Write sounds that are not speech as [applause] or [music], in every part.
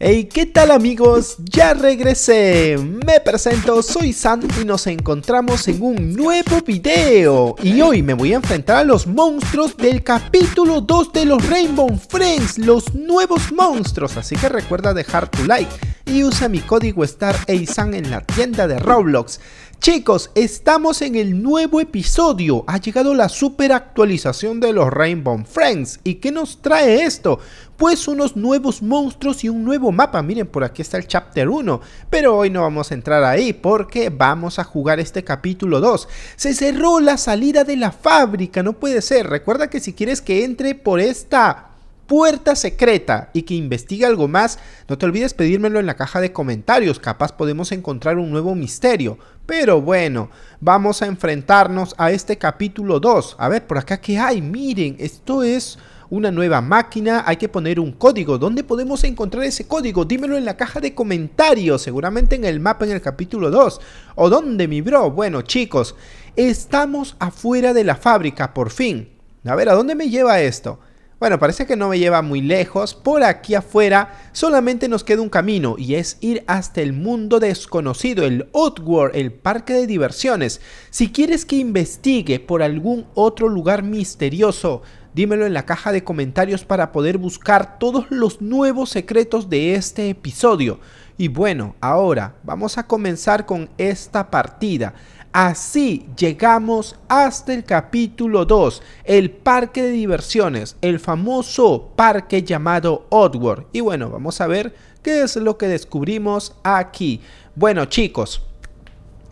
Hey, ¿qué tal amigos? Ya regresé. Me presento, soy San y nos encontramos en un nuevo video. Y hoy me voy a enfrentar a los monstruos del capítulo 2 de los Rainbow Friends, los nuevos monstruos. Así que recuerda dejar tu like y usa mi código Star en la tienda de Roblox. Chicos, estamos en el nuevo episodio. Ha llegado la super actualización de los Rainbow Friends. ¿Y qué nos trae esto? pues unos nuevos monstruos y un nuevo mapa. Miren, por aquí está el chapter 1, pero hoy no vamos a entrar ahí porque vamos a jugar este capítulo 2. Se cerró la salida de la fábrica, no puede ser. Recuerda que si quieres que entre por esta puerta secreta y que investigue algo más, no te olvides pedírmelo en la caja de comentarios, capaz podemos encontrar un nuevo misterio. Pero bueno, vamos a enfrentarnos a este capítulo 2. A ver, por acá qué hay, miren, esto es una nueva máquina, hay que poner un código. ¿Dónde podemos encontrar ese código? Dímelo en la caja de comentarios, seguramente en el mapa en el capítulo 2. ¿O dónde, mi bro? Bueno, chicos, estamos afuera de la fábrica, por fin. A ver, ¿a dónde me lleva esto? Bueno, parece que no me lleva muy lejos. Por aquí afuera solamente nos queda un camino y es ir hasta el mundo desconocido, el Outworld, el parque de diversiones. Si quieres que investigue por algún otro lugar misterioso dímelo en la caja de comentarios para poder buscar todos los nuevos secretos de este episodio. Y bueno, ahora vamos a comenzar con esta partida. Así llegamos hasta el capítulo 2, el parque de diversiones, el famoso parque llamado Oddworld. Y bueno, vamos a ver qué es lo que descubrimos aquí. Bueno chicos,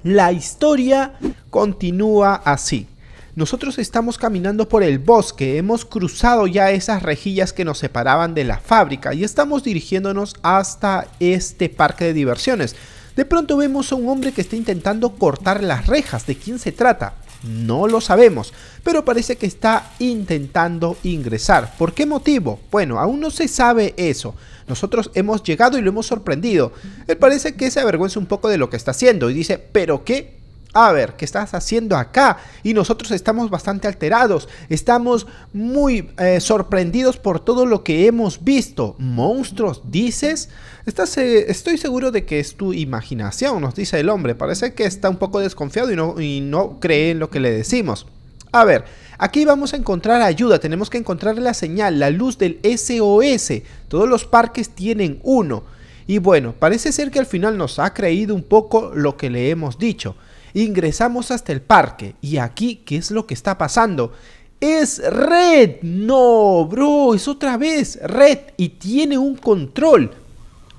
la historia continúa así. Nosotros estamos caminando por el bosque, hemos cruzado ya esas rejillas que nos separaban de la fábrica y estamos dirigiéndonos hasta este parque de diversiones. De pronto vemos a un hombre que está intentando cortar las rejas. ¿De quién se trata? No lo sabemos, pero parece que está intentando ingresar. ¿Por qué motivo? Bueno, aún no se sabe eso. Nosotros hemos llegado y lo hemos sorprendido. Él parece que se avergüenza un poco de lo que está haciendo y dice, ¿pero qué? A ver, ¿qué estás haciendo acá? Y nosotros estamos bastante alterados, estamos muy eh, sorprendidos por todo lo que hemos visto. ¿Monstruos, dices? Estás, eh, estoy seguro de que es tu imaginación, nos dice el hombre. Parece que está un poco desconfiado y no, y no cree en lo que le decimos. A ver, aquí vamos a encontrar ayuda, tenemos que encontrar la señal, la luz del SOS. Todos los parques tienen uno. Y bueno, parece ser que al final nos ha creído un poco lo que le hemos dicho. Ingresamos hasta el parque. Y aquí, ¿qué es lo que está pasando? Es red. No, bro, es otra vez red. Y tiene un control.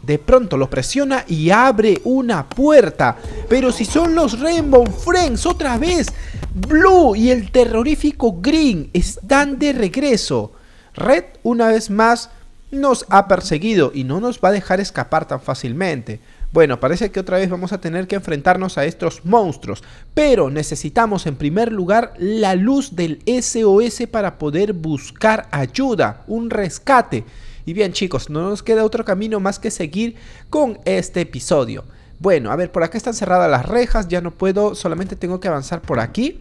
De pronto lo presiona y abre una puerta. Pero si son los Rainbow Friends, otra vez. Blue y el terrorífico Green están de regreso. Red, una vez más, nos ha perseguido y no nos va a dejar escapar tan fácilmente. Bueno, parece que otra vez vamos a tener que enfrentarnos a estos monstruos, pero necesitamos en primer lugar la luz del SOS para poder buscar ayuda, un rescate. Y bien chicos, no nos queda otro camino más que seguir con este episodio. Bueno, a ver, por acá están cerradas las rejas, ya no puedo, solamente tengo que avanzar por aquí.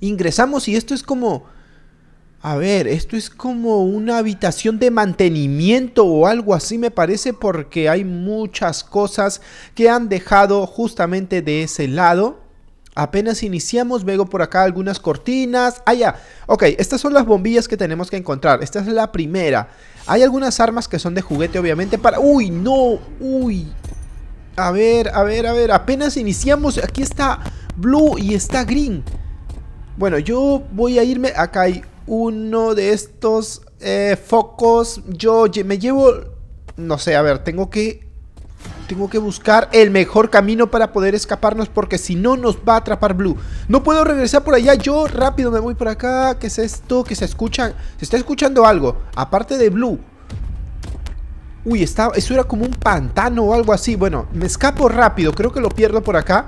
Ingresamos y esto es como a ver, esto es como una habitación de mantenimiento o algo así me parece porque hay muchas cosas que han dejado justamente de ese lado. Apenas iniciamos, veo por acá algunas cortinas. Ah, ya. Ok, estas son las bombillas que tenemos que encontrar. Esta es la primera. Hay algunas armas que son de juguete, obviamente, para... ¡Uy, no! ¡Uy! A ver, a ver, a ver. Apenas iniciamos. Aquí está Blue y está Green. Bueno, yo voy a irme... Acá hay uno de estos eh, focos. Yo me llevo... No sé, a ver, tengo que... Tengo que buscar el mejor camino para poder escaparnos porque si no nos va a atrapar Blue. No puedo regresar por allá. Yo rápido me voy por acá. ¿Qué es esto? ¿Qué se escucha? Se está escuchando algo. Aparte de Blue. Uy, está, eso era como un pantano o algo así. Bueno, me escapo rápido. Creo que lo pierdo por acá.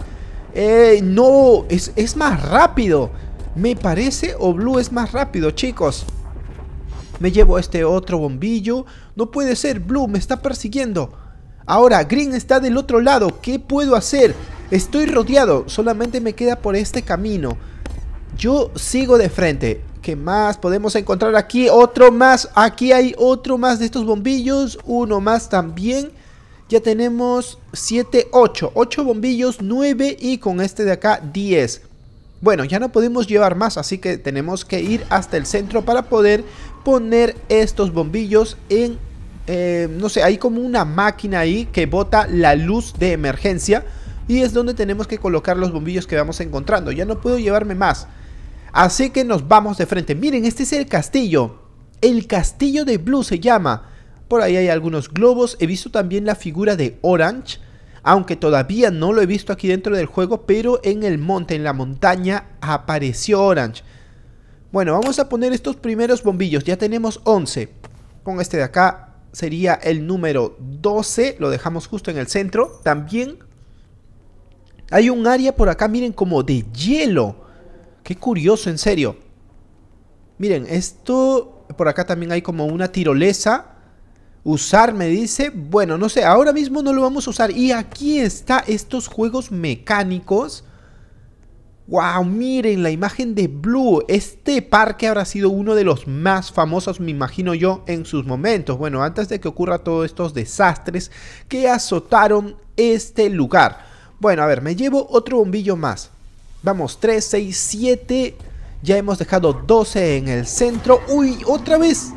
Eh, no, es, es más rápido. Me parece o Blue es más rápido, chicos. Me llevo este otro bombillo. No puede ser, Blue me está persiguiendo. Ahora, Green está del otro lado. ¿Qué puedo hacer? Estoy rodeado. Solamente me queda por este camino. Yo sigo de frente. ¿Qué más podemos encontrar aquí? Otro más. Aquí hay otro más de estos bombillos. Uno más también. Ya tenemos 7, 8. 8 bombillos, 9 y con este de acá 10. Bueno, ya no podemos llevar más, así que tenemos que ir hasta el centro para poder poner estos bombillos en... Eh, no sé, hay como una máquina ahí que bota la luz de emergencia y es donde tenemos que colocar los bombillos que vamos encontrando. Ya no puedo llevarme más. Así que nos vamos de frente. Miren, este es el castillo. El castillo de Blue se llama. Por ahí hay algunos globos. He visto también la figura de Orange aunque todavía no lo he visto aquí dentro del juego, pero en el monte, en la montaña, apareció Orange. Bueno, vamos a poner estos primeros bombillos, ya tenemos 11. Con este de acá sería el número 12, lo dejamos justo en el centro. También hay un área por acá, miren, como de hielo. Qué curioso, en serio. Miren, esto por acá también hay como una tirolesa Usar me dice, bueno, no sé, ahora mismo no lo vamos a usar. Y aquí está estos juegos mecánicos. ¡Wow! Miren la imagen de Blue. Este parque habrá sido uno de los más famosos, me imagino yo, en sus momentos. Bueno, antes de que ocurra todos estos desastres que azotaron este lugar. Bueno, a ver, me llevo otro bombillo más. Vamos, 3, 6, 7. Ya hemos dejado 12 en el centro. ¡Uy! ¡Otra vez!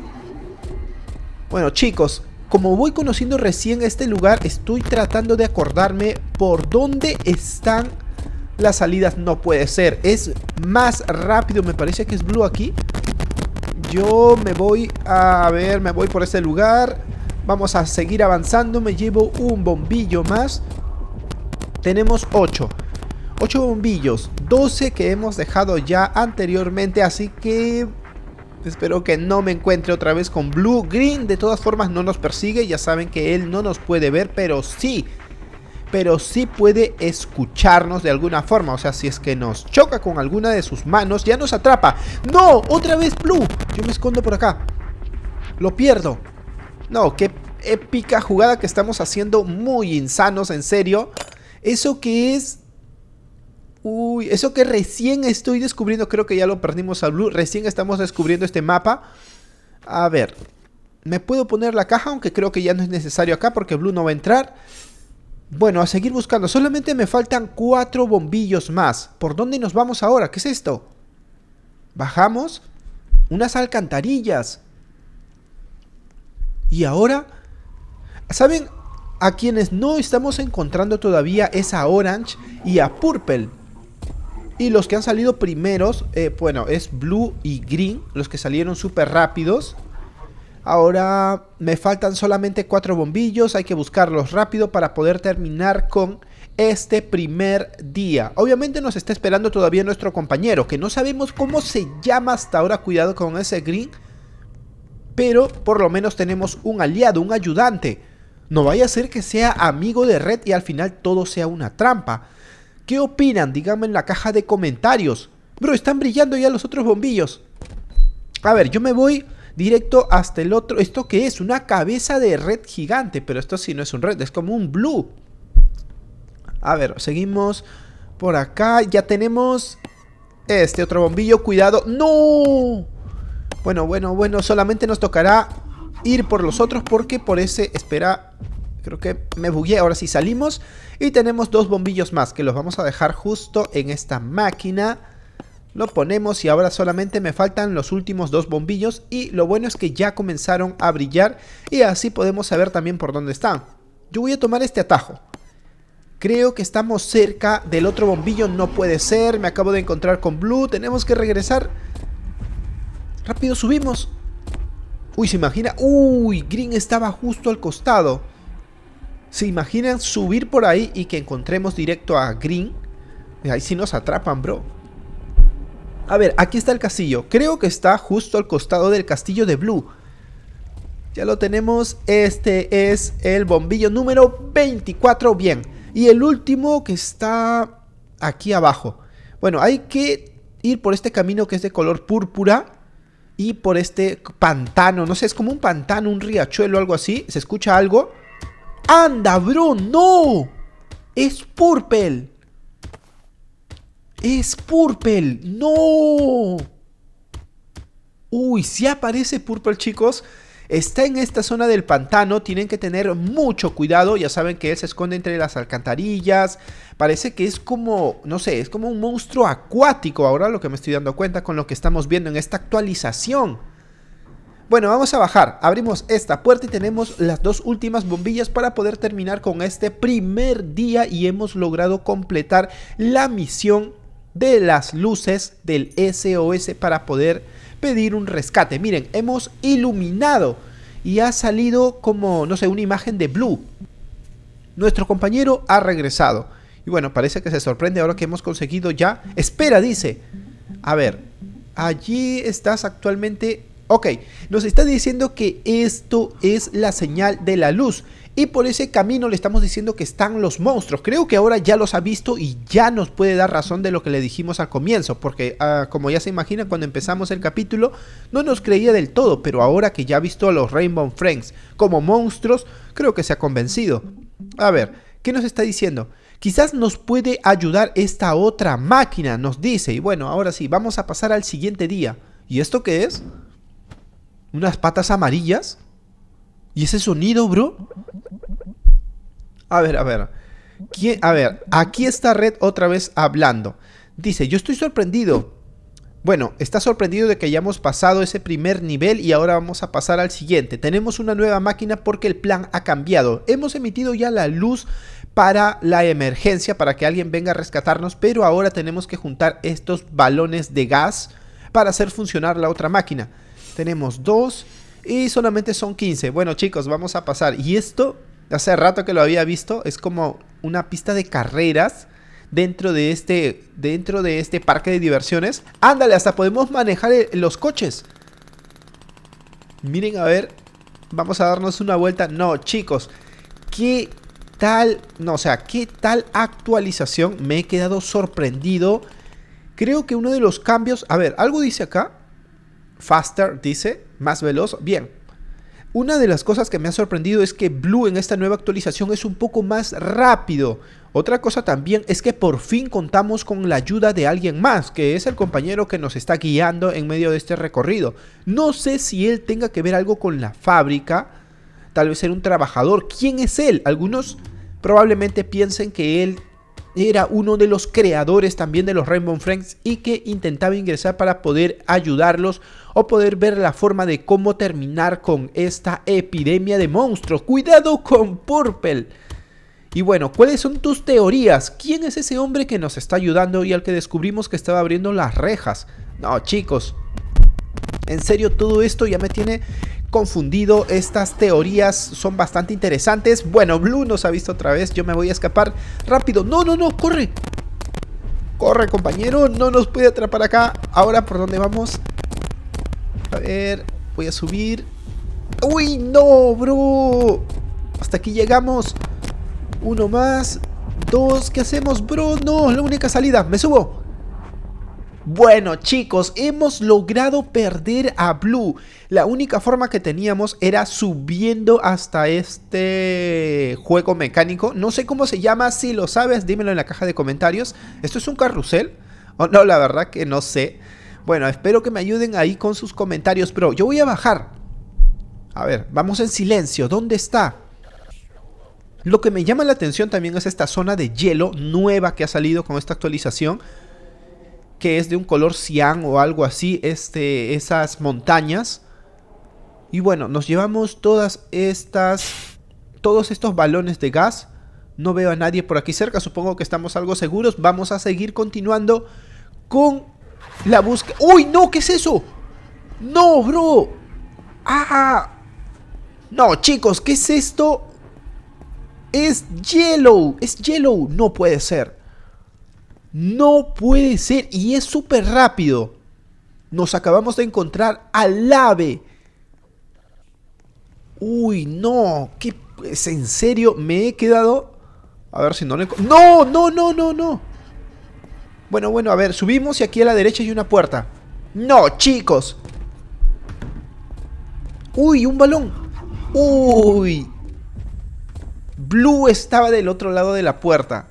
Bueno chicos, como voy conociendo recién este lugar, estoy tratando de acordarme por dónde están las salidas. No puede ser, es más rápido, me parece que es blue aquí. Yo me voy a, ver, me voy por este lugar. Vamos a seguir avanzando, me llevo un bombillo más. Tenemos ocho. 8 bombillos, 12 que hemos dejado ya anteriormente, así que Espero que no me encuentre otra vez con Blue. Green de todas formas no nos persigue. Ya saben que él no nos puede ver, pero sí. Pero sí puede escucharnos de alguna forma. O sea, si es que nos choca con alguna de sus manos, ya nos atrapa. ¡No! ¡Otra vez Blue! Yo me escondo por acá. Lo pierdo. No, qué épica jugada que estamos haciendo. Muy insanos, en serio. Eso que es Uy, eso que recién estoy descubriendo, creo que ya lo perdimos a Blue. Recién estamos descubriendo este mapa. A ver, me puedo poner la caja, aunque creo que ya no es necesario acá porque Blue no va a entrar. Bueno, a seguir buscando. Solamente me faltan cuatro bombillos más. ¿Por dónde nos vamos ahora? ¿Qué es esto? Bajamos unas alcantarillas. Y ahora, ¿saben? A quienes no estamos encontrando todavía es a Orange y a Purple. Y los que han salido primeros, eh, bueno, es Blue y Green, los que salieron súper rápidos. Ahora me faltan solamente cuatro bombillos, hay que buscarlos rápido para poder terminar con este primer día. Obviamente nos está esperando todavía nuestro compañero, que no sabemos cómo se llama hasta ahora, cuidado con ese green. Pero por lo menos tenemos un aliado, un ayudante. No vaya a ser que sea amigo de Red y al final todo sea una trampa. ¿Qué opinan? Díganme en la caja de comentarios. Bro, están brillando ya los otros bombillos. A ver, yo me voy directo hasta el otro. ¿Esto qué es? Una cabeza de red gigante. Pero esto sí no es un red, es como un blue. A ver, seguimos por acá. Ya tenemos este otro bombillo. Cuidado. ¡No! Bueno, bueno, bueno. Solamente nos tocará ir por los otros porque por ese... Espera, Creo que me bugué, ahora sí salimos. Y tenemos dos bombillos más que los vamos a dejar justo en esta máquina. Lo ponemos y ahora solamente me faltan los últimos dos bombillos. Y lo bueno es que ya comenzaron a brillar y así podemos saber también por dónde están. Yo voy a tomar este atajo. Creo que estamos cerca del otro bombillo, no puede ser. Me acabo de encontrar con Blue, tenemos que regresar. Rápido subimos. Uy, se imagina. Uy, Green estaba justo al costado. ¿Se imaginan subir por ahí y que encontremos directo a Green? Ahí sí nos atrapan, bro. A ver, aquí está el castillo. Creo que está justo al costado del castillo de Blue. Ya lo tenemos. Este es el bombillo número 24. Bien. Y el último que está aquí abajo. Bueno, hay que ir por este camino que es de color púrpura. Y por este pantano. No sé, es como un pantano, un riachuelo, algo así. Se escucha algo. Anda, bro, no. Es Purple. Es Purple. No. Uy, si aparece Purple, chicos. Está en esta zona del pantano, tienen que tener mucho cuidado, ya saben que él se esconde entre las alcantarillas, parece que es como, no sé, es como un monstruo acuático, ahora lo que me estoy dando cuenta con lo que estamos viendo en esta actualización. Bueno, vamos a bajar. Abrimos esta puerta y tenemos las dos últimas bombillas para poder terminar con este primer día y hemos logrado completar la misión de las luces del SOS para poder pedir un rescate. Miren, hemos iluminado y ha salido como, no sé, una imagen de Blue. Nuestro compañero ha regresado. Y bueno, parece que se sorprende ahora que hemos conseguido ya... Espera, dice. A ver, allí estás actualmente Ok, nos está diciendo que esto es la señal de la luz. Y por ese camino le estamos diciendo que están los monstruos. Creo que ahora ya los ha visto y ya nos puede dar razón de lo que le dijimos al comienzo. Porque ah, como ya se imagina, cuando empezamos el capítulo no nos creía del todo. Pero ahora que ya ha visto a los Rainbow Friends como monstruos, creo que se ha convencido. A ver, ¿qué nos está diciendo? Quizás nos puede ayudar esta otra máquina, nos dice. Y bueno, ahora sí, vamos a pasar al siguiente día. ¿Y esto qué es? unas patas amarillas. ¿Y ese sonido, bro? A ver, a ver. ¿Quién? A ver, aquí está Red otra vez hablando. Dice, yo estoy sorprendido. Bueno, está sorprendido de que hayamos pasado ese primer nivel y ahora vamos a pasar al siguiente. Tenemos una nueva máquina porque el plan ha cambiado. Hemos emitido ya la luz para la emergencia, para que alguien venga a rescatarnos, pero ahora tenemos que juntar estos balones de gas para hacer funcionar la otra máquina tenemos dos y solamente son 15. Bueno chicos, vamos a pasar. Y esto, hace rato que lo había visto, es como una pista de carreras dentro de este, dentro de este parque de diversiones. Ándale, hasta podemos manejar los coches. Miren, a ver, vamos a darnos una vuelta. No, chicos, qué tal, no, o sea, qué tal actualización. Me he quedado sorprendido. Creo que uno de los cambios, a ver, algo dice acá. Faster dice, más veloz. Bien. Una de las cosas que me ha sorprendido es que Blue en esta nueva actualización es un poco más rápido. Otra cosa también es que por fin contamos con la ayuda de alguien más, que es el compañero que nos está guiando en medio de este recorrido. No sé si él tenga que ver algo con la fábrica, tal vez ser un trabajador. ¿Quién es él? Algunos probablemente piensen que él era uno de los creadores también de los Rainbow Friends y que intentaba ingresar para poder ayudarlos o poder ver la forma de cómo terminar con esta epidemia de monstruos. Cuidado con Purple. Y bueno, ¿cuáles son tus teorías? ¿Quién es ese hombre que nos está ayudando y al que descubrimos que estaba abriendo las rejas? No, chicos. En serio, todo esto ya me tiene confundido. Estas teorías son bastante interesantes. Bueno, Blue nos ha visto otra vez. Yo me voy a escapar rápido. No, no, no, corre. Corre, compañero. No nos puede atrapar acá. Ahora, ¿por dónde vamos? A ver, voy a subir. ¡Uy, no, bro! Hasta aquí llegamos. Uno más. Dos. ¿Qué hacemos, bro? No, la única salida. Me subo. Bueno chicos, hemos logrado perder a Blue. La única forma que teníamos era subiendo hasta este juego mecánico. No sé cómo se llama, si lo sabes dímelo en la caja de comentarios. ¿Esto es un carrusel? O oh, no, la verdad que no sé. Bueno, espero que me ayuden ahí con sus comentarios, pero yo voy a bajar. A ver, vamos en silencio. ¿Dónde está? Lo que me llama la atención también es esta zona de hielo nueva que ha salido con esta actualización que es de un color cian o algo así, este, esas montañas. Y bueno, nos llevamos todas estas, todos estos balones de gas. No veo a nadie por aquí cerca, supongo que estamos algo seguros. Vamos a seguir continuando con la búsqueda. ¡Uy, no! ¿Qué es eso? ¡No, bro! ¡Ah! No, chicos, ¿qué es esto? Es yellow, es yellow, no puede ser. No puede ser. Y es súper rápido. Nos acabamos de encontrar al ave. Uy, no. ¿Qué? ¿Es en serio? Me he quedado... A ver si no le... ¡No! ¡No, no, no, no! Bueno, bueno, a ver. Subimos y aquí a la derecha hay una puerta. ¡No, chicos! ¡Uy, un balón! ¡Uy! Blue estaba del otro lado de la puerta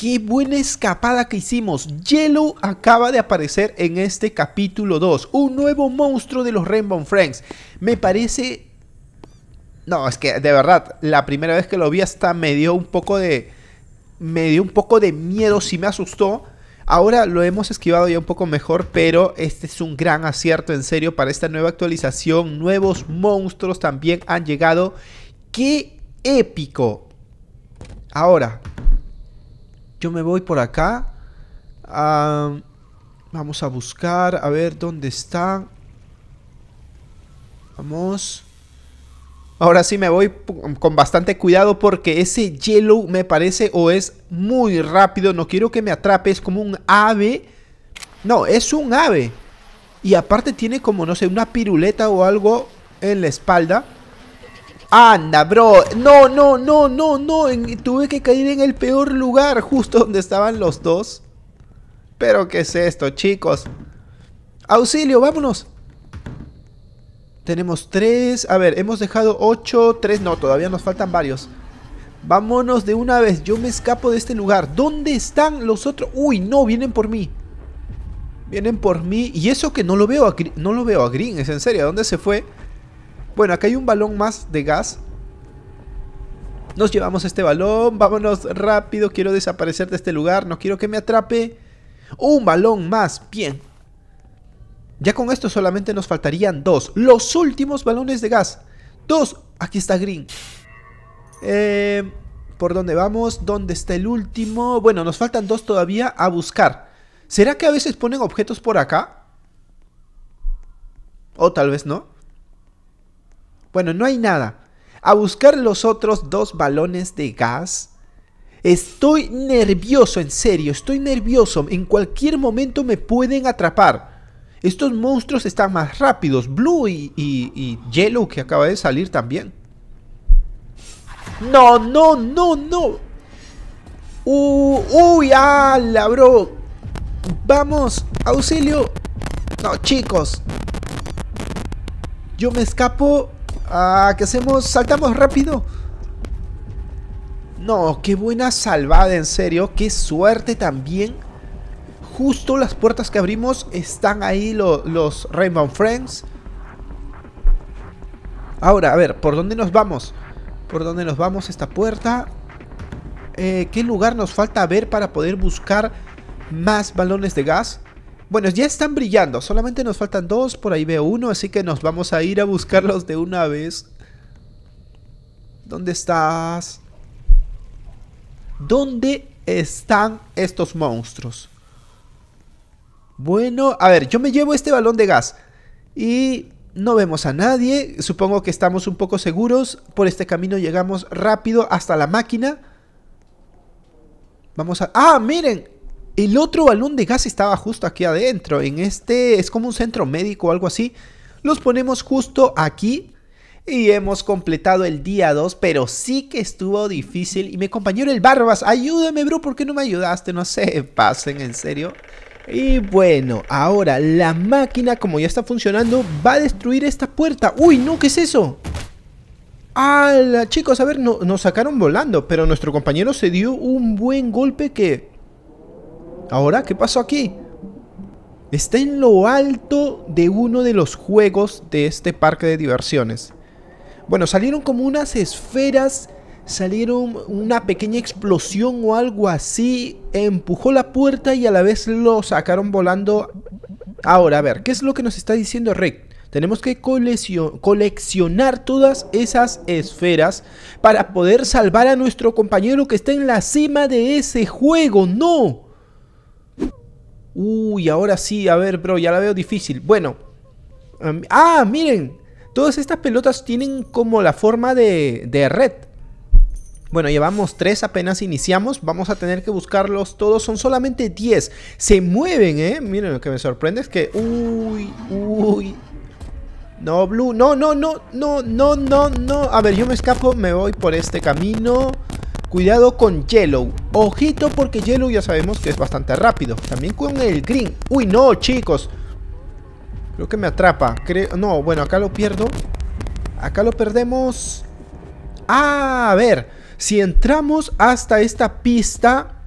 qué buena escapada que hicimos. Yellow acaba de aparecer en este capítulo 2. Un nuevo monstruo de los Rainbow Friends. Me parece... No, es que de verdad, la primera vez que lo vi hasta me dio un poco de... Me dio un poco de miedo, sí me asustó. Ahora lo hemos esquivado ya un poco mejor, pero este es un gran acierto en serio para esta nueva actualización. Nuevos monstruos también han llegado. ¡Qué épico! Ahora, yo me voy por acá. Ah, vamos a buscar, a ver dónde está. Vamos. Ahora sí me voy con bastante cuidado porque ese yellow me parece o es muy rápido. No quiero que me atrape, es como un ave. No, es un ave. Y aparte tiene como, no sé, una piruleta o algo en la espalda. Anda, bro. No, no, no, no, no. tuve que caer en el peor lugar, justo donde estaban los dos. Pero, ¿qué es esto, chicos? Auxilio, vámonos. Tenemos tres. A ver, hemos dejado ocho, tres. No, todavía nos faltan varios. Vámonos de una vez. Yo me escapo de este lugar. ¿Dónde están los otros? Uy, no, vienen por mí. Vienen por mí. Y eso que no lo veo a, no lo veo a Green. Es en serio. dónde se fue? Bueno, acá hay un balón más de gas. Nos llevamos este balón. Vámonos rápido. Quiero desaparecer de este lugar. No quiero que me atrape. Un balón más. Bien. Ya con esto solamente nos faltarían dos. Los últimos balones de gas. Dos. Aquí está Green. Eh, ¿Por dónde vamos? ¿Dónde está el último? Bueno, nos faltan dos todavía a buscar. ¿Será que a veces ponen objetos por acá? O tal vez no. Bueno, no hay nada. A buscar los otros dos balones de gas. Estoy nervioso, en serio, estoy nervioso. En cualquier momento me pueden atrapar. Estos monstruos están más rápidos. Blue y, Yellow que acaba de salir también. No, no, no, no. ¡Uy! uy, ala, bro. Vamos, auxilio. No, chicos. Yo me escapo Ah, ¿qué hacemos? Saltamos rápido. No, qué buena salvada, en serio. Qué suerte también. Justo las puertas que abrimos están ahí los Rainbow Friends. Ahora, a ver, ¿por dónde nos vamos? ¿Por dónde nos vamos esta puerta? Eh, ¿Qué lugar nos falta ver para poder buscar más balones de gas? Bueno, ya están brillando, solamente nos faltan dos, por ahí veo uno, así que nos vamos a ir a buscarlos de una vez. ¿Dónde estás? ¿Dónde están estos monstruos? Bueno, a ver, yo me llevo este balón de gas y no vemos a nadie, supongo que estamos un poco seguros, por este camino llegamos rápido hasta la máquina. Vamos a... ¡Ah, miren! El otro balón de gas estaba justo aquí adentro. En este es como un centro médico o algo así. Los ponemos justo aquí. Y hemos completado el día 2, pero sí que estuvo difícil. Y mi compañero el Barbas, ayúdame, bro, ¿por qué no me ayudaste? No sé, [laughs] pasen, en serio. Y bueno, ahora la máquina, como ya está funcionando, va a destruir esta puerta. ¡Uy, no! ¿Qué es eso? ¡Hala! Chicos, a ver, no, nos sacaron volando, pero nuestro compañero se dio un buen golpe que ¿Ahora qué pasó aquí? Está en lo alto de uno de los juegos de este parque de diversiones. Bueno, salieron como unas esferas, salieron una pequeña explosión o algo así, empujó la puerta y a la vez lo sacaron volando. Ahora, a ver, ¿qué es lo que nos está diciendo Rick? Tenemos que coleccionar todas esas esferas para poder salvar a nuestro compañero que está en la cima de ese juego. ¡No! Uy, ahora sí, a ver, bro, ya la veo difícil. Bueno. Em, ah, miren. Todas estas pelotas tienen como la forma de, de red. Bueno, llevamos Tres apenas iniciamos. Vamos a tener que buscarlos todos. Son solamente 10. Se mueven, ¿eh? Miren, lo que me sorprende es que... Uy, uy. No, Blue. No, no, no, no, no, no, no. A ver, yo me escapo. Me voy por este camino. Cuidado con Yellow. Ojito porque Yellow ya sabemos que es bastante rápido. También con el Green. Uy, no, chicos. Creo que me atrapa. Creo... No, bueno, acá lo pierdo. Acá lo perdemos. Ah, a ver. Si entramos hasta esta pista...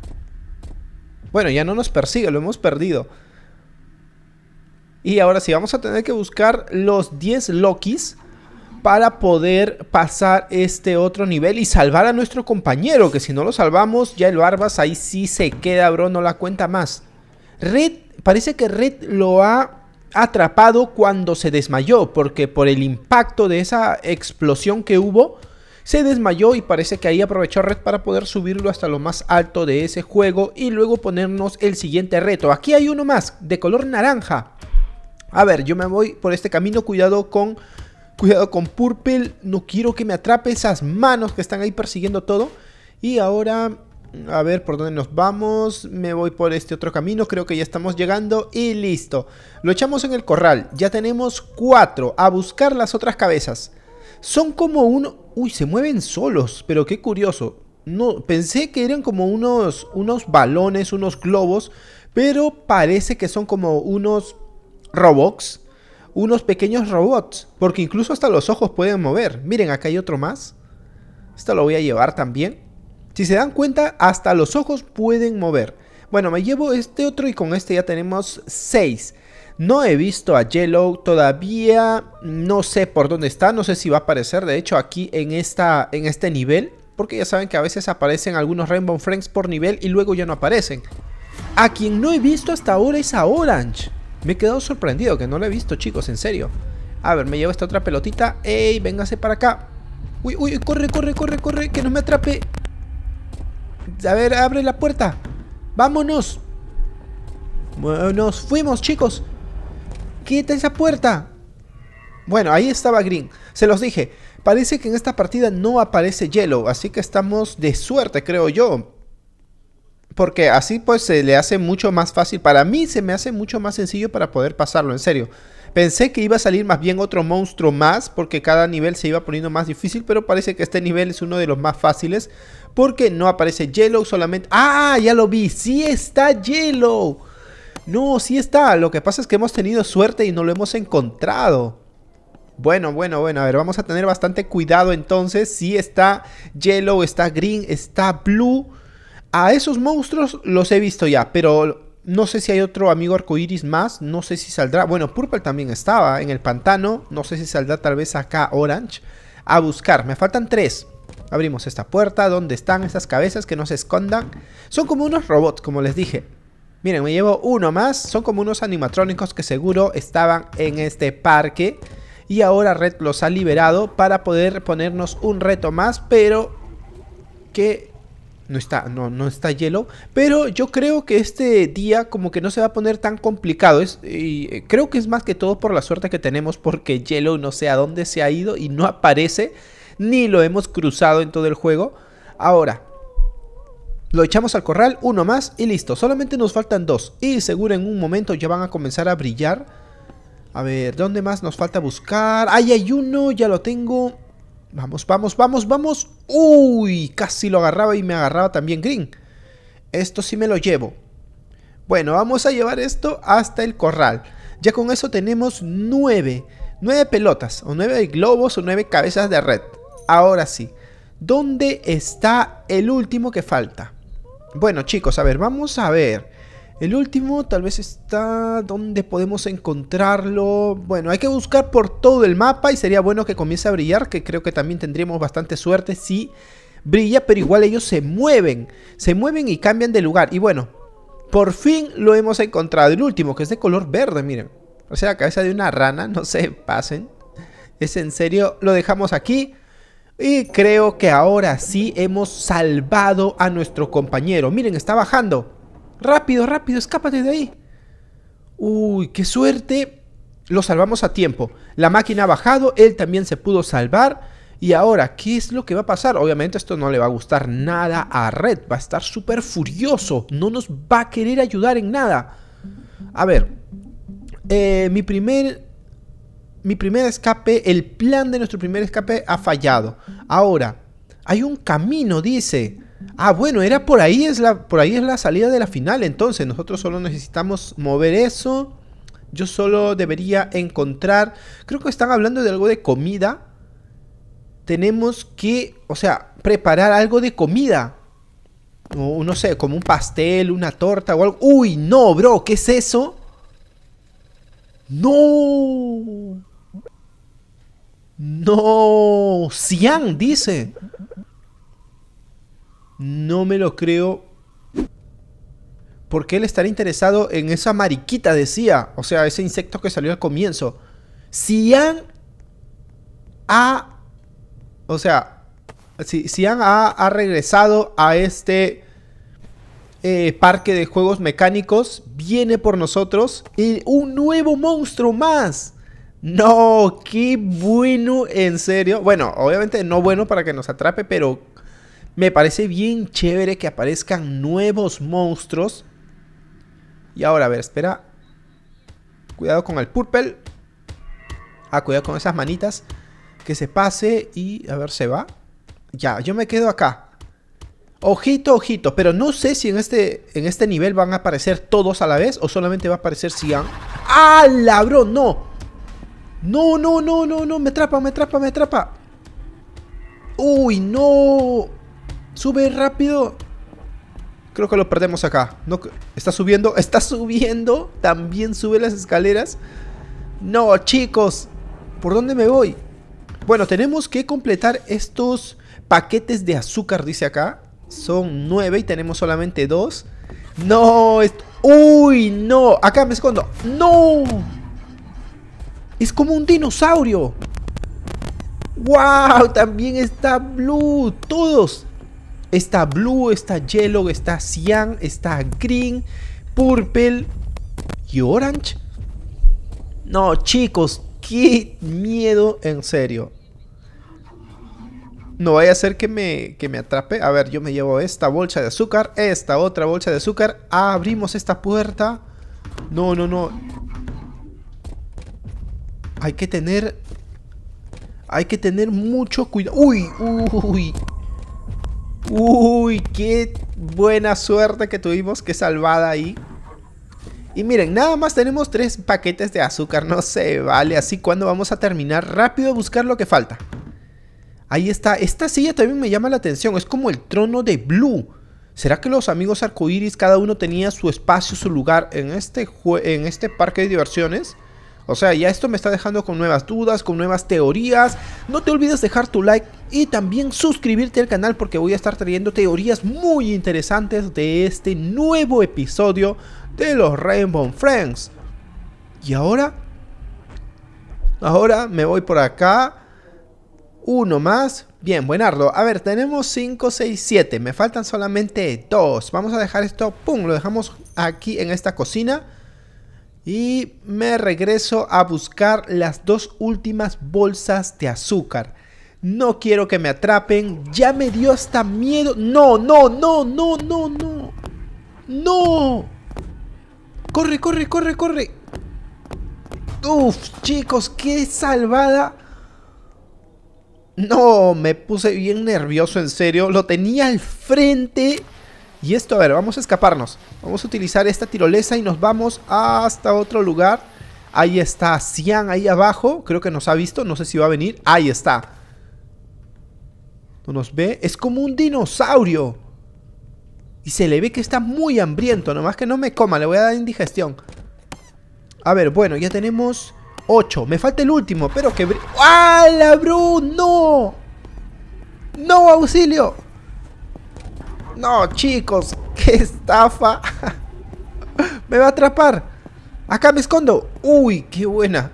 Bueno, ya no nos persigue, lo hemos perdido. Y ahora sí, vamos a tener que buscar los 10 Lokis para poder pasar este otro nivel y salvar a nuestro compañero, que si no lo salvamos, ya el Barbas ahí sí se queda, bro, no la cuenta más. Red, parece que Red lo ha atrapado cuando se desmayó, porque por el impacto de esa explosión que hubo, se desmayó y parece que ahí aprovechó Red para poder subirlo hasta lo más alto de ese juego y luego ponernos el siguiente reto. Aquí hay uno más, de color naranja. A ver, yo me voy por este camino, cuidado con Cuidado con Purple, no quiero que me atrape esas manos que están ahí persiguiendo todo. Y ahora, a ver por dónde nos vamos. Me voy por este otro camino, creo que ya estamos llegando y listo. Lo echamos en el corral, ya tenemos cuatro. A buscar las otras cabezas. Son como uno... Uy, se mueven solos, pero qué curioso. No, pensé que eran como unos, unos balones, unos globos, pero parece que son como unos robots unos pequeños robots, porque incluso hasta los ojos pueden mover. Miren, acá hay otro más. Esto lo voy a llevar también. Si se dan cuenta, hasta los ojos pueden mover. Bueno, me llevo este otro y con este ya tenemos 6. No he visto a Yellow todavía, no sé por dónde está, no sé si va a aparecer de hecho aquí en, esta, en este nivel. Porque ya saben que a veces aparecen algunos Rainbow Friends por nivel y luego ya no aparecen. A quien no he visto hasta ahora es a Orange. Me he quedado sorprendido que no lo he visto, chicos, en serio. A ver, me llevo esta otra pelotita. ¡Ey, véngase para acá! ¡Uy, uy, corre, corre, corre, corre! ¡Que no me atrape! A ver, abre la puerta. ¡Vámonos! Nos fuimos, chicos. ¡Quita esa puerta! Bueno, ahí estaba Green. Se los dije. Parece que en esta partida no aparece hielo, así que estamos de suerte, creo yo. Porque así pues se le hace mucho más fácil. Para mí se me hace mucho más sencillo para poder pasarlo, en serio. Pensé que iba a salir más bien otro monstruo más porque cada nivel se iba poniendo más difícil, pero parece que este nivel es uno de los más fáciles porque no aparece Yellow solamente... ¡Ah! Ya lo vi, sí está Yellow. No, sí está. Lo que pasa es que hemos tenido suerte y no lo hemos encontrado. Bueno, bueno, bueno, a ver, vamos a tener bastante cuidado entonces. Sí está Yellow, está Green, está Blue a esos monstruos los he visto ya, pero no sé si hay otro amigo arcoíris más, no sé si saldrá. Bueno, Purple también estaba en el pantano, no sé si saldrá tal vez acá Orange a buscar. Me faltan tres. Abrimos esta puerta, ¿dónde están esas cabezas que no se escondan? Son como unos robots, como les dije. Miren, me llevo uno más, son como unos animatrónicos que seguro estaban en este parque. Y ahora Red los ha liberado para poder ponernos un reto más, pero que no está, no, no está hielo. Pero yo creo que este día como que no se va a poner tan complicado. Eh, creo que es más que todo por la suerte que tenemos porque hielo no sé a dónde se ha ido y no aparece. Ni lo hemos cruzado en todo el juego. Ahora, lo echamos al corral, uno más y listo. Solamente nos faltan dos. Y seguro en un momento ya van a comenzar a brillar. A ver, ¿dónde más nos falta buscar? Ahí hay uno, ya lo tengo. Vamos, vamos, vamos, vamos. Uy, casi lo agarraba y me agarraba también Green. Esto sí me lo llevo. Bueno, vamos a llevar esto hasta el corral. Ya con eso tenemos nueve. Nueve pelotas, o nueve globos, o nueve cabezas de red. Ahora sí. ¿Dónde está el último que falta? Bueno, chicos, a ver, vamos a ver. El último tal vez está donde podemos encontrarlo. Bueno, hay que buscar por todo el mapa y sería bueno que comience a brillar, que creo que también tendríamos bastante suerte si brilla, pero igual ellos se mueven, se mueven y cambian de lugar. Y bueno, por fin lo hemos encontrado, el último, que es de color verde, miren. O sea, la cabeza de una rana, no se pasen. Es en serio, lo dejamos aquí. Y creo que ahora sí hemos salvado a nuestro compañero. Miren, está bajando. Rápido, rápido, escápate de ahí. Uy, qué suerte. Lo salvamos a tiempo. La máquina ha bajado, él también se pudo salvar. Y ahora, ¿qué es lo que va a pasar? Obviamente esto no le va a gustar nada a Red. Va a estar súper furioso. No nos va a querer ayudar en nada. A ver. Eh, mi primer... Mi primer escape, el plan de nuestro primer escape ha fallado. Ahora, hay un camino, dice. Ah, bueno, era por ahí es la por ahí es la salida de la final, entonces nosotros solo necesitamos mover eso. Yo solo debería encontrar, creo que están hablando de algo de comida. Tenemos que, o sea, preparar algo de comida. no sé, como un pastel, una torta o algo. Uy, no, bro, ¿qué es eso? No. No, Cian dice. No me lo creo. ¿Por qué él estará interesado en esa mariquita, decía. O sea, ese insecto que salió al comienzo. Si ha. O sea, Si han ha regresado a este eh, parque de juegos mecánicos. Viene por nosotros. Y un nuevo monstruo más. No, qué bueno, en serio. Bueno, obviamente no bueno para que nos atrape, pero me parece bien chévere que aparezcan nuevos monstruos. Y ahora, a ver, espera. Cuidado con el purple. Ah, cuidado con esas manitas. Que se pase y... A ver, se va. Ya, yo me quedo acá. Ojito, ojito. Pero no sé si en este, en este nivel van a aparecer todos a la vez o solamente va a aparecer Sian. ¡Ah, bro! ¡No! No, no, no, no, no. Me atrapa, me atrapa, me atrapa. ¡Uy, no! Sube rápido. Creo que lo perdemos acá. No, está subiendo. Está subiendo. También sube las escaleras. No, chicos. ¿Por dónde me voy? Bueno, tenemos que completar estos paquetes de azúcar, dice acá. Son nueve y tenemos solamente dos. No, ¡Uy, no! Acá me escondo. ¡No! Es como un dinosaurio. ¡Wow! También está Blue. Todos. Está Blue, está Yellow, está Cyan, está Green, Purple y Orange. No, chicos, qué miedo, en serio. No vaya a ser que me, que me atrape. A ver, yo me llevo esta bolsa de azúcar, esta otra bolsa de azúcar. Abrimos esta puerta. No, no, no. Hay que tener... Hay que tener mucho cuidado. ¡Uy! ¡Uy! Uy, qué buena suerte que tuvimos, qué salvada ahí. Y miren, nada más tenemos tres paquetes de azúcar, no se vale. Así cuando vamos a terminar, rápido a buscar lo que falta. Ahí está, esta silla también me llama la atención, es como el trono de Blue. ¿Será que los amigos arcoíris cada uno tenía su espacio, su lugar en este, en este parque de diversiones? O sea, ya esto me está dejando con nuevas dudas, con nuevas teorías. No te olvides dejar tu like y también suscribirte al canal porque voy a estar trayendo teorías muy interesantes de este nuevo episodio de los Rainbow Friends. Y ahora, ahora me voy por acá. Uno más. Bien, buenardo. A ver, tenemos 5, 6, 7. Me faltan solamente dos. Vamos a dejar esto, pum, lo dejamos aquí en esta cocina. Y me regreso a buscar las dos últimas bolsas de azúcar. No quiero que me atrapen. Ya me dio hasta miedo. No, no, no, no, no, no. No. Corre, corre, corre, corre. Uf, chicos, qué salvada. No, me puse bien nervioso, en serio. Lo tenía al frente y esto, a ver, vamos a escaparnos. Vamos a utilizar esta tirolesa y nos vamos hasta otro lugar. Ahí está Cian, ahí abajo. Creo que nos ha visto, no sé si va a venir. Ahí está. No nos ve. Es como un dinosaurio. Y se le ve que está muy hambriento. Nomás que no me coma, le voy a dar indigestión. A ver, bueno, ya tenemos Ocho, Me falta el último, pero que... ¡Ah, la bro! ¡No! ¡No, auxilio! No, chicos, [laughs] qué estafa. [laughs] me va a atrapar. Acá me escondo. Uy, qué buena.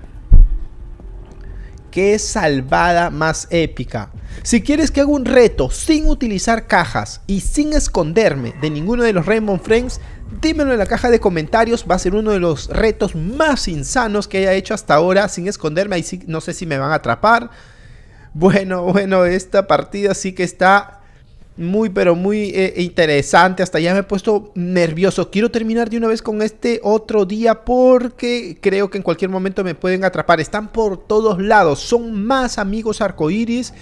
Qué salvada más épica. Si quieres que haga un reto sin utilizar cajas y sin esconderme de ninguno de los Rainbow Frames, dímelo en la caja de comentarios. Va a ser uno de los retos más insanos que haya hecho hasta ahora sin esconderme. Ahí sí, no sé si me van a atrapar. Bueno, bueno, esta partida sí que está muy, pero muy eh, interesante. Hasta ya me he puesto nervioso. Quiero terminar de una vez con este otro día porque creo que en cualquier momento me pueden atrapar. Están por todos lados. Son más amigos arcoíris.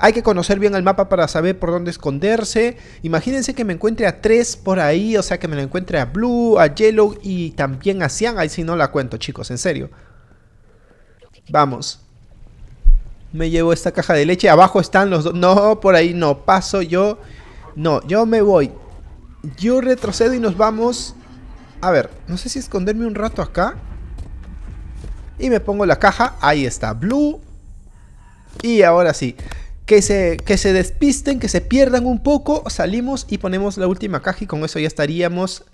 Hay que conocer bien el mapa para saber por dónde esconderse. Imagínense que me encuentre a tres por ahí. O sea, que me lo encuentre a Blue, a Yellow y también a Cian. Ahí si no la cuento, chicos. En serio. Vamos me llevo esta caja de leche, abajo están los dos, no, por ahí no, paso yo, no, yo me voy, yo retrocedo y nos vamos, a ver, no sé si esconderme un rato acá, y me pongo la caja, ahí está, blue, y ahora sí, que se, que se despisten, que se pierdan un poco, salimos y ponemos la última caja y con eso ya estaríamos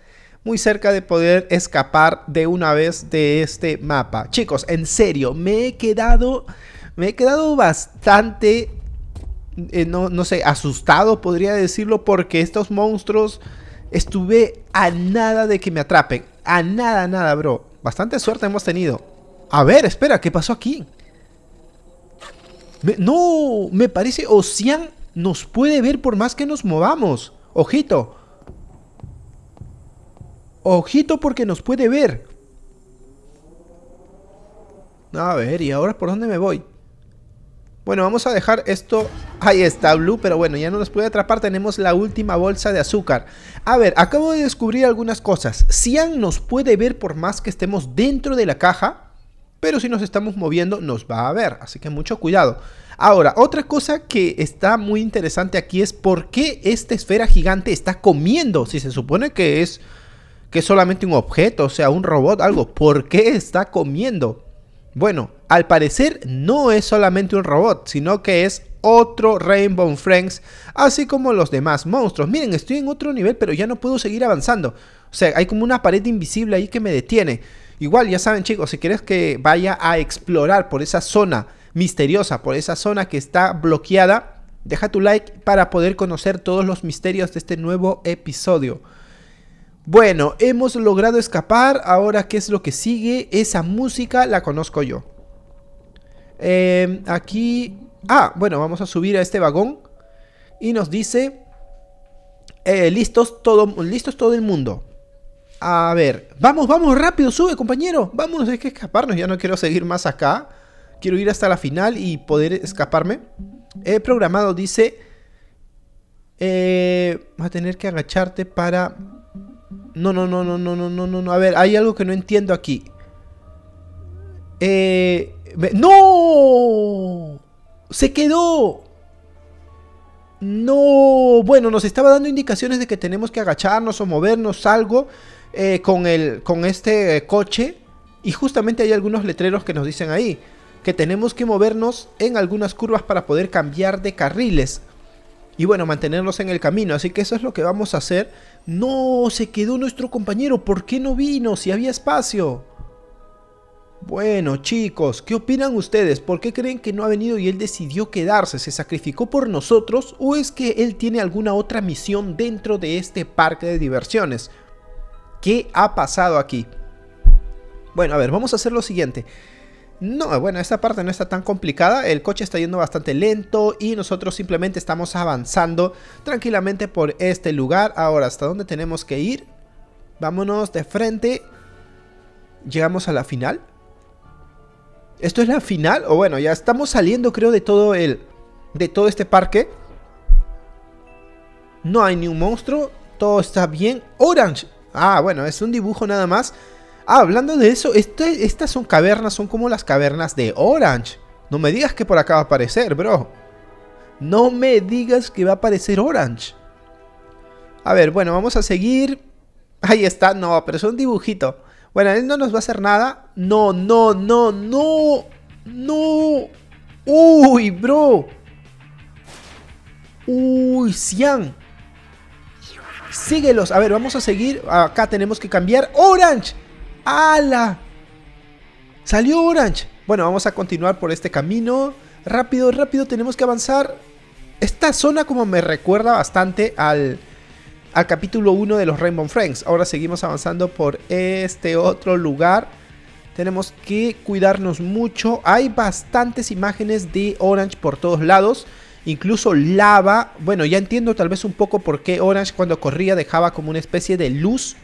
muy cerca de poder escapar de una vez de este mapa. Chicos, en serio, me he quedado me he quedado bastante, eh, no, no sé, asustado, podría decirlo, porque estos monstruos estuve a nada de que me atrapen. A nada, nada, bro. Bastante suerte hemos tenido. A ver, espera, ¿qué pasó aquí? no, me parece Ocean nos puede ver por más que nos movamos. Ojito. Ojito porque nos puede ver. A ver, ¿y ahora por dónde me voy? Bueno, vamos a dejar esto... Ahí está, Blue, pero bueno, ya no nos puede atrapar. Tenemos la última bolsa de azúcar. A ver, acabo de descubrir algunas cosas. Cian nos puede ver por más que estemos dentro de la caja, pero si nos estamos moviendo nos va a ver, así que mucho cuidado. Ahora, otra cosa que está muy interesante aquí es por qué esta esfera gigante está comiendo, si se supone que es que es solamente un objeto, o sea, un robot, algo. ¿Por qué está comiendo? Bueno, al parecer no es solamente un robot, sino que es otro Rainbow Friends, así como los demás monstruos. Miren, estoy en otro nivel, pero ya no puedo seguir avanzando. O sea, hay como una pared invisible ahí que me detiene. Igual, ya saben chicos, si quieres que vaya a explorar por esa zona misteriosa, por esa zona que está bloqueada, deja tu like para poder conocer todos los misterios de este nuevo episodio. Bueno, hemos logrado escapar, ahora qué es lo que sigue, esa música la conozco yo. Em, aquí... Ah, bueno, vamos a subir a este vagón. Y nos dice... Eh, listos, todo, listos todo el mundo. A ver, vamos, vamos, rápido, sube compañero. Vámonos, hay que escaparnos. Ya no quiero seguir más acá. Quiero ir hasta la final y poder escaparme. He programado, dice... Eh, a tener que agacharte para... No, no, no, no, no, no, no, no. A ver, hay algo que no entiendo aquí. Eh, ¡No! ¡Se quedó! No, bueno, nos estaba dando indicaciones de que tenemos que agacharnos o movernos algo eh, con, el, con este eh, coche. Y justamente hay algunos letreros que nos dicen ahí que tenemos que movernos en algunas curvas para poder cambiar de carriles. Y bueno, mantenernos en el camino. Así que eso es lo que vamos a hacer. No, se quedó nuestro compañero. ¿Por qué no vino? Si había espacio. Bueno chicos, ¿qué opinan ustedes? ¿Por qué creen que no ha venido y él decidió quedarse? ¿Se sacrificó por nosotros o es que él tiene alguna otra misión dentro de este parque de diversiones? ¿Qué ha pasado aquí? Bueno, a ver, vamos a hacer lo siguiente. No, bueno, esta parte no está tan complicada, el coche está yendo bastante lento y nosotros simplemente estamos avanzando tranquilamente por este lugar. Ahora, ¿hasta dónde tenemos que ir? Vámonos de frente. Llegamos a la final. ¿Esto es la final? O bueno, ya estamos saliendo creo de todo el... De todo este parque. No hay ni un monstruo. Todo está bien. Orange. Ah, bueno, es un dibujo nada más. Ah, hablando de eso, este, estas son cavernas, son como las cavernas de Orange. No me digas que por acá va a aparecer, bro. No me digas que va a aparecer Orange. A ver, bueno, vamos a seguir. Ahí está, no, pero es un dibujito. Bueno, él no nos va a hacer nada. No, no, no, no. No. Uy, bro. Uy, Cian. Síguelos. A ver, vamos a seguir. Acá tenemos que cambiar. Orange. ¡Hala! Salió Orange. Bueno, vamos a continuar por este camino. Rápido, rápido, tenemos que avanzar. Esta zona como me recuerda bastante al al capítulo 1 de los Rainbow Friends. Ahora seguimos avanzando por este otro lugar. Tenemos que cuidarnos mucho. Hay bastantes imágenes de Orange por todos lados. Incluso lava. Bueno, ya entiendo tal vez un poco por qué Orange cuando corría dejaba como una especie de luz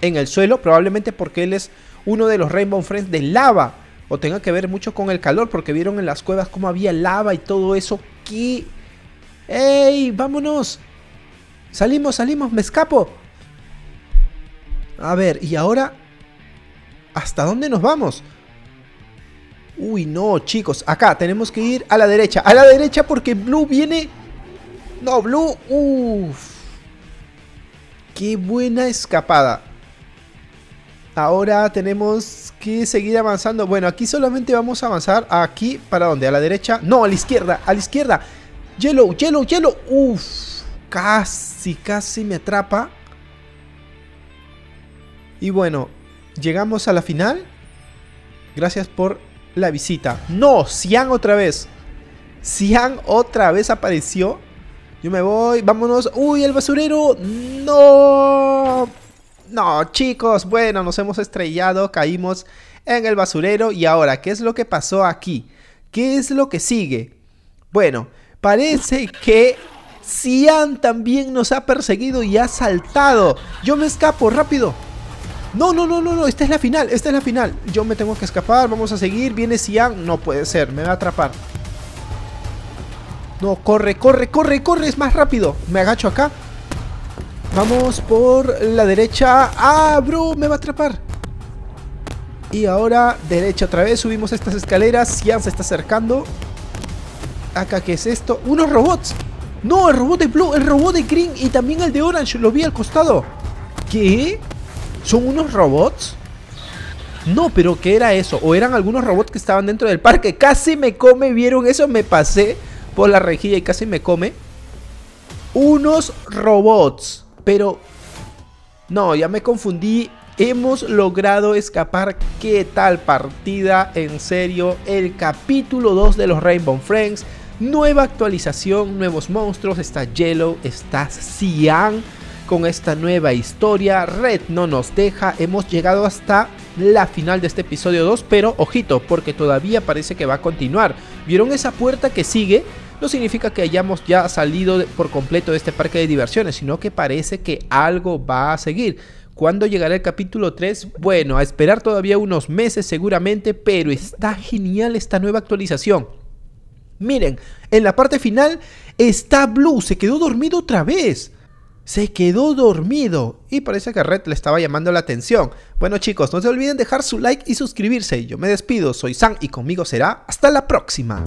en el suelo. Probablemente porque él es uno de los Rainbow Friends de lava. O tenga que ver mucho con el calor. Porque vieron en las cuevas cómo había lava y todo eso. ¡Qué ¡Ey! ¡Vámonos! Salimos, salimos, me escapo. A ver, y ahora... ¿Hasta dónde nos vamos? Uy, no, chicos. Acá tenemos que ir a la derecha. A la derecha porque Blue viene... No, Blue... Uff. Qué buena escapada. Ahora tenemos que seguir avanzando. Bueno, aquí solamente vamos a avanzar aquí. ¿Para dónde? ¿A la derecha? No, a la izquierda. A la izquierda. Yellow, yellow, yellow. Uff casi, casi me atrapa. Y bueno, llegamos a la final. Gracias por la visita. ¡No! Sian otra vez. Sian otra vez apareció. Yo me voy. Vámonos. ¡Uy, el basurero! ¡No! No, chicos. Bueno, nos hemos estrellado. Caímos en el basurero. Y ahora, ¿qué es lo que pasó aquí? ¿Qué es lo que sigue? Bueno, parece que Cian también nos ha perseguido y ha saltado. Yo me escapo, rápido. No, no, no, no, no, esta es la final, esta es la final. Yo me tengo que escapar, vamos a seguir. Viene Cian, no puede ser, me va a atrapar. No, corre, corre, corre, corre, es más rápido. Me agacho acá. Vamos por la derecha. ¡Ah, bro! Me va a atrapar. Y ahora, derecha otra vez. Subimos estas escaleras. Sian se está acercando. Acá, ¿qué es esto? ¡Unos robots! No, el robot de Blue, el robot de Green y también el de Orange. Lo vi al costado. ¿Qué? ¿Son unos robots? No, pero ¿qué era eso? ¿O eran algunos robots que estaban dentro del parque? Casi me come, ¿vieron eso? Me pasé por la rejilla y casi me come. Unos robots. Pero... No, ya me confundí. Hemos logrado escapar. ¿Qué tal partida? En serio, el capítulo 2 de los Rainbow Friends. Nueva actualización, nuevos monstruos, está Yellow, está Cian con esta nueva historia. Red no nos deja, hemos llegado hasta la final de este episodio 2, pero ojito, porque todavía parece que va a continuar. ¿Vieron esa puerta que sigue? No significa que hayamos ya salido por completo de este parque de diversiones, sino que parece que algo va a seguir. ¿Cuándo llegará el capítulo 3? Bueno, a esperar todavía unos meses seguramente, pero está genial esta nueva actualización. Miren, en la parte final está Blue, se quedó dormido otra vez. Se quedó dormido y parece que Red le estaba llamando la atención. Bueno chicos, no se olviden dejar su like y suscribirse. Yo me despido, soy Sam y conmigo será hasta la próxima.